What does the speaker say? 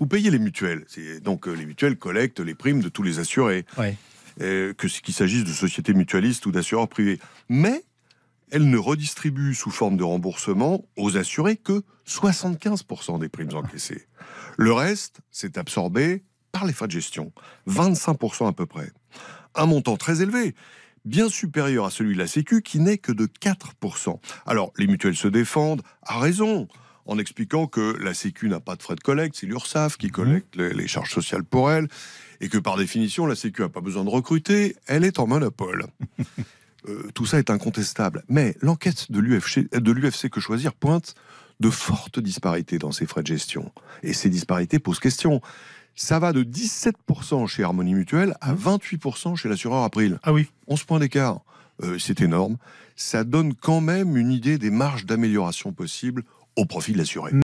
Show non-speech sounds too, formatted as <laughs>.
vous payez les mutuelles. Donc euh, les mutuelles collectent les primes de tous les assurés. Euh, que qu'il s'agisse de sociétés mutualistes ou d'assureurs privés. Mais elles ne redistribuent sous forme de remboursement aux assurés que 75% des primes encaissées. Le reste, c'est absorbé par les frais de gestion, 25% à peu près. Un montant très élevé, bien supérieur à celui de la Sécu qui n'est que de 4%. Alors les mutuelles se défendent, à raison en expliquant que la Sécu n'a pas de frais de collecte, c'est l'URSAF qui mhm. collecte les, charges sociales pour elle, et que par définition, la Sécu n'a pas besoin de recruter, elle est en monopole. <laughs> Euh, tout ça est incontestable. Mais l'enquête de l'UFC que choisir pointe de fortes disparités dans ses frais de gestion. Et ces disparités posent question. Ça va de 17% chez Harmonie Mutuelle à 28% chez l'assureur April. Ah oui. 11 points d'écart. Euh, c'est énorme. Ça donne quand même une idée des marges d'amélioration possibles au profit de l'assuré.